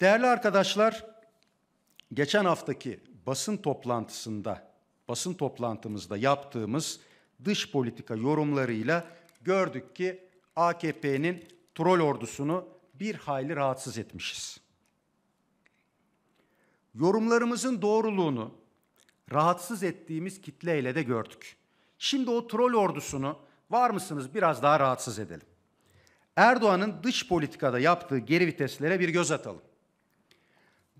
Değerli arkadaşlar, geçen haftaki basın toplantısında, basın toplantımızda yaptığımız dış politika yorumlarıyla gördük ki AKP'nin troll ordusunu bir hayli rahatsız etmişiz. Yorumlarımızın doğruluğunu rahatsız ettiğimiz kitleyle de gördük. Şimdi o troll ordusunu var mısınız biraz daha rahatsız edelim. Erdoğan'ın dış politikada yaptığı geri viteslere bir göz atalım.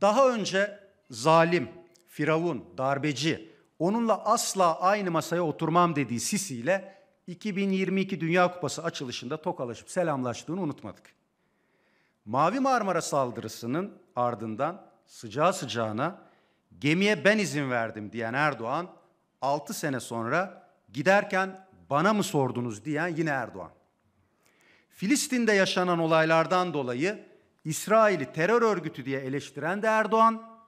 Daha önce zalim, firavun, darbeci, onunla asla aynı masaya oturmam dediği Sisi ile 2022 Dünya Kupası açılışında tokalaşıp selamlaştığını unutmadık. Mavi Marmara saldırısının ardından sıcağı sıcağına gemiye ben izin verdim diyen Erdoğan 6 sene sonra giderken bana mı sordunuz diyen yine Erdoğan. Filistin'de yaşanan olaylardan dolayı İsrail'i terör örgütü diye eleştiren de Erdoğan,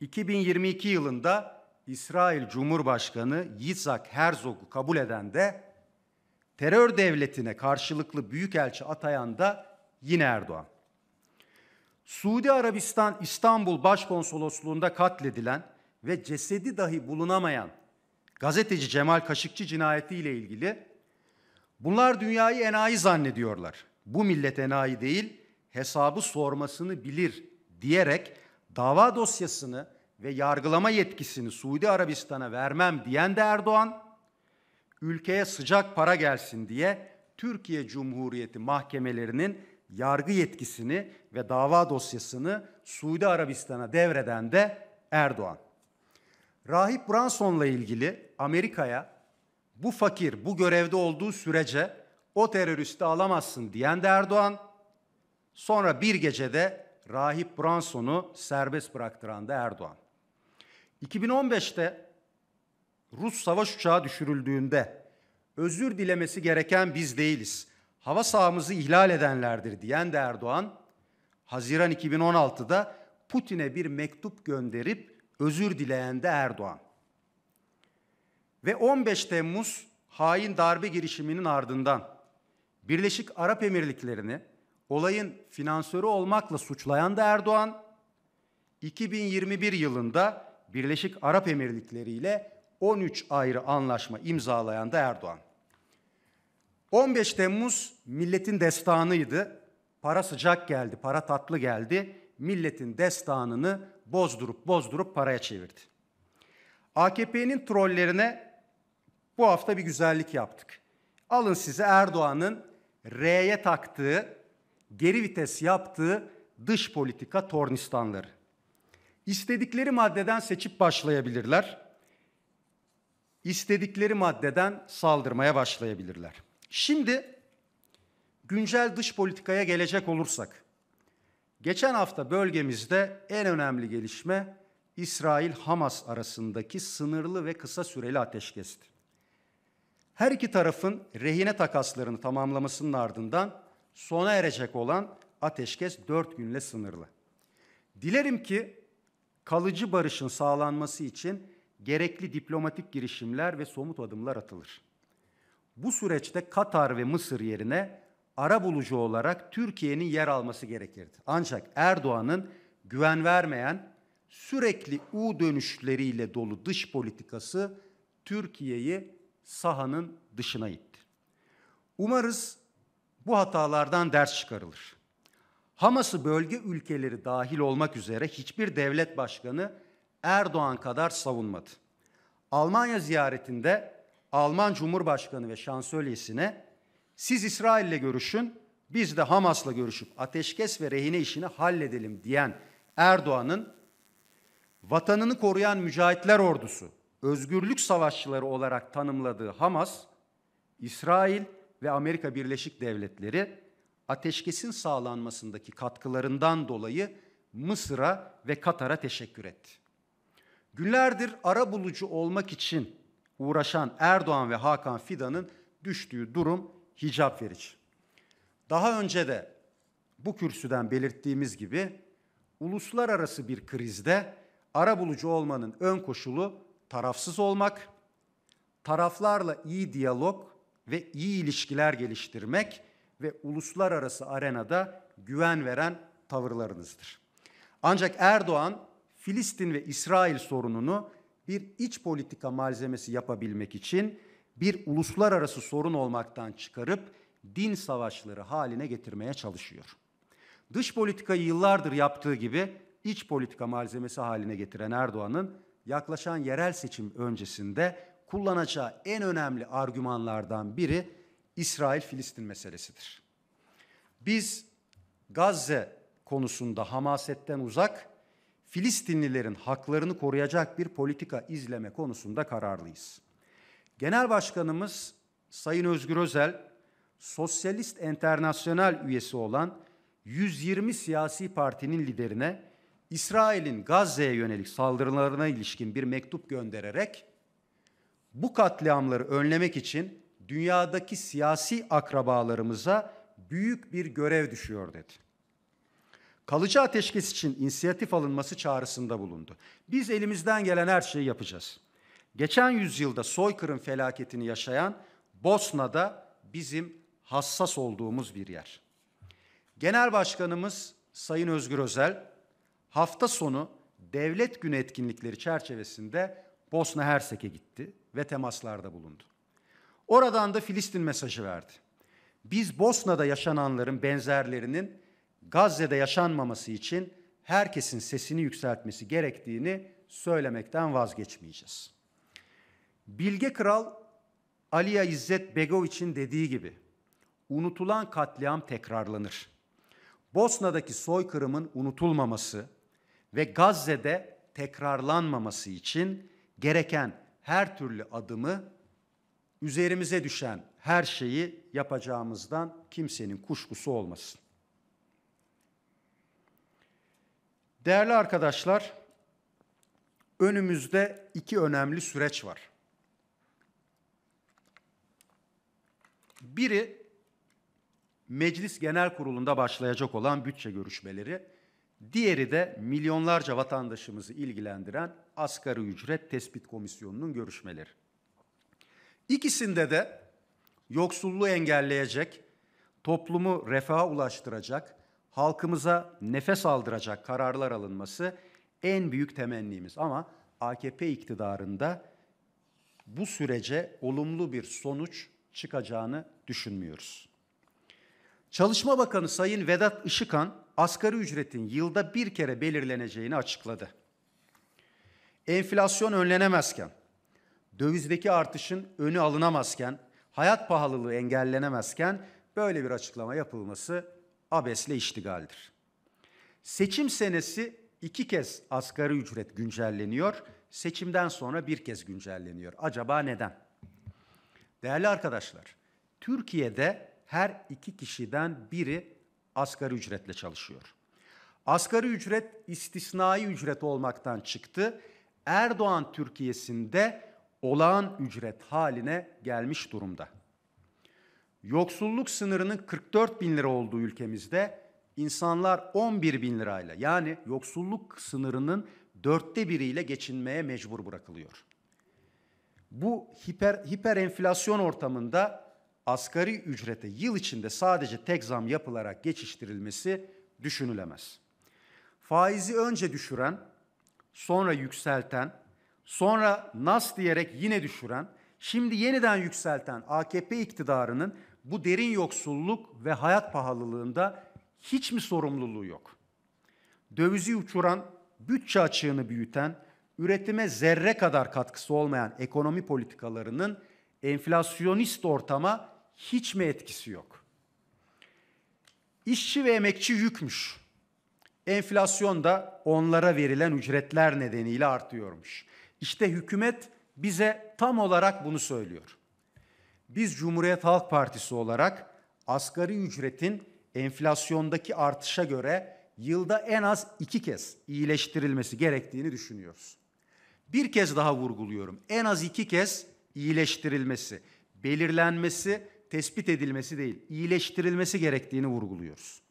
2022 yılında İsrail Cumhurbaşkanı Yitzhak Herzog'u kabul eden de terör devletine karşılıklı büyükelçi atayan da yine Erdoğan. Suudi Arabistan İstanbul Başkonsolosluğunda katledilen ve cesedi dahi bulunamayan gazeteci Cemal Kaşıkçı cinayetiyle ilgili bunlar dünyayı enayi zannediyorlar. Bu millet enayi değil, hesabı sormasını bilir diyerek dava dosyasını ve yargılama yetkisini Suudi Arabistan'a vermem diyen de Erdoğan, ülkeye sıcak para gelsin diye Türkiye Cumhuriyeti mahkemelerinin yargı yetkisini ve dava dosyasını Suudi Arabistan'a devreden de Erdoğan. Rahip Branson'la ilgili Amerika'ya bu fakir bu görevde olduğu sürece o teröristi alamazsın diyen de Erdoğan, Sonra bir gecede Rahip Branson'u serbest bıraktıran da Erdoğan. 2015'te Rus savaş uçağı düşürüldüğünde özür dilemesi gereken biz değiliz. Hava sahamızı ihlal edenlerdir diyen de Erdoğan, Haziran 2016'da Putin'e bir mektup gönderip özür dileyen de Erdoğan. Ve 15 Temmuz hain darbe girişiminin ardından Birleşik Arap Emirlikleri'ni olayın finansörü olmakla suçlayan da Erdoğan, 2021 yılında Birleşik Arap Emirlikleri ile 13 ayrı anlaşma imzalayan da Erdoğan. 15 Temmuz milletin destanıydı. Para sıcak geldi, para tatlı geldi. Milletin destanını bozdurup bozdurup paraya çevirdi. AKP'nin trollerine bu hafta bir güzellik yaptık. Alın size Erdoğan'ın R'ye taktığı geri vites yaptığı dış politika tornistanları. İstedikleri maddeden seçip başlayabilirler. İstedikleri maddeden saldırmaya başlayabilirler. Şimdi güncel dış politikaya gelecek olursak. Geçen hafta bölgemizde en önemli gelişme İsrail-Hamas arasındaki sınırlı ve kısa süreli ateşkesti. Her iki tarafın rehine takaslarını tamamlamasının ardından sona erecek olan ateşkes dört günle sınırlı. Dilerim ki kalıcı barışın sağlanması için gerekli diplomatik girişimler ve somut adımlar atılır. Bu süreçte Katar ve Mısır yerine ara bulucu olarak Türkiye'nin yer alması gerekirdi. Ancak Erdoğan'ın güven vermeyen, sürekli U dönüşleriyle dolu dış politikası Türkiye'yi sahanın dışına itti. Umarız bu hatalardan ders çıkarılır. Hamas'ı bölge ülkeleri dahil olmak üzere hiçbir devlet başkanı Erdoğan kadar savunmadı. Almanya ziyaretinde Alman Cumhurbaşkanı ve şansölyesine siz İsrail'le görüşün, biz de Hamas'la görüşüp ateşkes ve rehine işini halledelim diyen Erdoğan'ın vatanını koruyan mücahitler ordusu, özgürlük savaşçıları olarak tanımladığı Hamas, İsrail ve Amerika Birleşik Devletleri ateşkesin sağlanmasındaki katkılarından dolayı Mısır'a ve Katar'a teşekkür etti. Günlerdir ara bulucu olmak için uğraşan Erdoğan ve Hakan Fidan'ın düştüğü durum hicap verici. Daha önce de bu kürsüden belirttiğimiz gibi uluslararası bir krizde ara bulucu olmanın ön koşulu tarafsız olmak, taraflarla iyi diyalog ve iyi ilişkiler geliştirmek ve uluslararası arenada güven veren tavırlarınızdır. Ancak Erdoğan Filistin ve İsrail sorununu bir iç politika malzemesi yapabilmek için bir uluslararası sorun olmaktan çıkarıp din savaşları haline getirmeye çalışıyor. Dış politikayı yıllardır yaptığı gibi iç politika malzemesi haline getiren Erdoğan'ın yaklaşan yerel seçim öncesinde kullanacağı en önemli argümanlardan biri İsrail-Filistin meselesidir. Biz Gazze konusunda hamasetten uzak, Filistinlilerin haklarını koruyacak bir politika izleme konusunda kararlıyız. Genel Başkanımız Sayın Özgür Özel, Sosyalist Enternasyonel üyesi olan 120 siyasi partinin liderine İsrail'in Gazze'ye yönelik saldırılarına ilişkin bir mektup göndererek bu katliamları önlemek için dünyadaki siyasi akrabalarımıza büyük bir görev düşüyor dedi. Kalıcı ateşkes için inisiyatif alınması çağrısında bulundu. Biz elimizden gelen her şeyi yapacağız. Geçen yüzyılda soykırım felaketini yaşayan Bosna'da bizim hassas olduğumuz bir yer. Genel Başkanımız Sayın Özgür Özel hafta sonu devlet günü etkinlikleri çerçevesinde Bosna Hersek'e gitti ve temaslarda bulundu. Oradan da Filistin mesajı verdi. Biz Bosna'da yaşananların benzerlerinin Gazze'de yaşanmaması için herkesin sesini yükseltmesi gerektiğini söylemekten vazgeçmeyeceğiz. Bilge Kral Aliya İzzet Begoviç'in dediği gibi unutulan katliam tekrarlanır. Bosna'daki soykırımın unutulmaması ve Gazze'de tekrarlanmaması için gereken her türlü adımı üzerimize düşen her şeyi yapacağımızdan kimsenin kuşkusu olmasın. Değerli arkadaşlar, önümüzde iki önemli süreç var. Biri Meclis Genel Kurulu'nda başlayacak olan bütçe görüşmeleri. Diğeri de milyonlarca vatandaşımızı ilgilendiren asgari ücret tespit komisyonunun görüşmeleri. İkisinde de yoksulluğu engelleyecek, toplumu refaha ulaştıracak, halkımıza nefes aldıracak kararlar alınması en büyük temennimiz. Ama AKP iktidarında bu sürece olumlu bir sonuç çıkacağını düşünmüyoruz. Çalışma Bakanı Sayın Vedat Işıkan asgari ücretin yılda bir kere belirleneceğini açıkladı. Enflasyon önlenemezken, dövizdeki artışın önü alınamazken, hayat pahalılığı engellenemezken böyle bir açıklama yapılması abesle iştigaldir. Seçim senesi iki kez asgari ücret güncelleniyor, seçimden sonra bir kez güncelleniyor. Acaba neden? Değerli arkadaşlar, Türkiye'de her iki kişiden biri asgari ücretle çalışıyor. Asgari ücret istisnai ücret olmaktan çıktı. Erdoğan Türkiye'sinde olağan ücret haline gelmiş durumda. Yoksulluk sınırının 44 bin lira olduğu ülkemizde insanlar 11 bin lirayla yani yoksulluk sınırının dörtte biriyle geçinmeye mecbur bırakılıyor. Bu hiper, hiper enflasyon ortamında asgari ücrete yıl içinde sadece tek zam yapılarak geçiştirilmesi düşünülemez. Faizi önce düşüren, sonra yükselten, sonra nas diyerek yine düşüren, şimdi yeniden yükselten AKP iktidarının bu derin yoksulluk ve hayat pahalılığında hiç mi sorumluluğu yok? Dövizi uçuran, bütçe açığını büyüten, üretime zerre kadar katkısı olmayan ekonomi politikalarının enflasyonist ortama hiç mi etkisi yok? İşçi ve emekçi yükmüş. Enflasyon da onlara verilen ücretler nedeniyle artıyormuş. İşte hükümet bize tam olarak bunu söylüyor. Biz Cumhuriyet Halk Partisi olarak asgari ücretin enflasyondaki artışa göre yılda en az iki kez iyileştirilmesi gerektiğini düşünüyoruz. Bir kez daha vurguluyorum. En az iki kez iyileştirilmesi, belirlenmesi tespit edilmesi değil, iyileştirilmesi gerektiğini vurguluyoruz.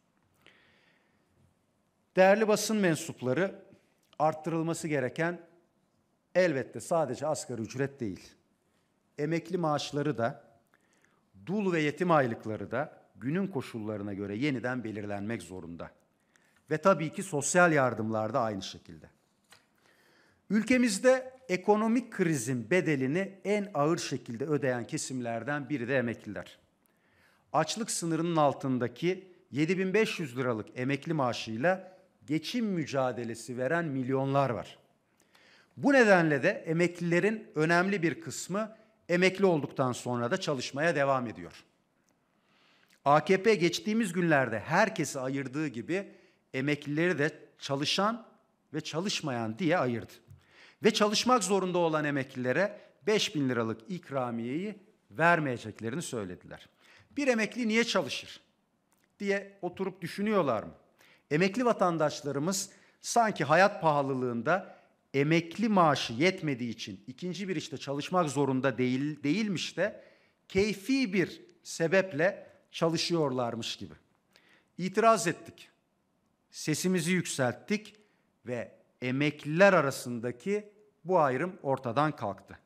Değerli basın mensupları arttırılması gereken elbette sadece asgari ücret değil. Emekli maaşları da, dul ve yetim aylıkları da günün koşullarına göre yeniden belirlenmek zorunda. Ve tabii ki sosyal yardımlar da aynı şekilde. Ülkemizde ekonomik krizin bedelini en ağır şekilde ödeyen kesimlerden biri de emekliler. Açlık sınırının altındaki 7500 liralık emekli maaşıyla geçim mücadelesi veren milyonlar var. Bu nedenle de emeklilerin önemli bir kısmı emekli olduktan sonra da çalışmaya devam ediyor. AKP geçtiğimiz günlerde herkesi ayırdığı gibi emeklileri de çalışan ve çalışmayan diye ayırdı ve çalışmak zorunda olan emeklilere 5 bin liralık ikramiyeyi vermeyeceklerini söylediler. Bir emekli niye çalışır diye oturup düşünüyorlar mı? Emekli vatandaşlarımız sanki hayat pahalılığında emekli maaşı yetmediği için ikinci bir işte çalışmak zorunda değil değilmiş de keyfi bir sebeple çalışıyorlarmış gibi. İtiraz ettik. Sesimizi yükselttik ve emekliler arasındaki bu ayrım ortadan kalktı.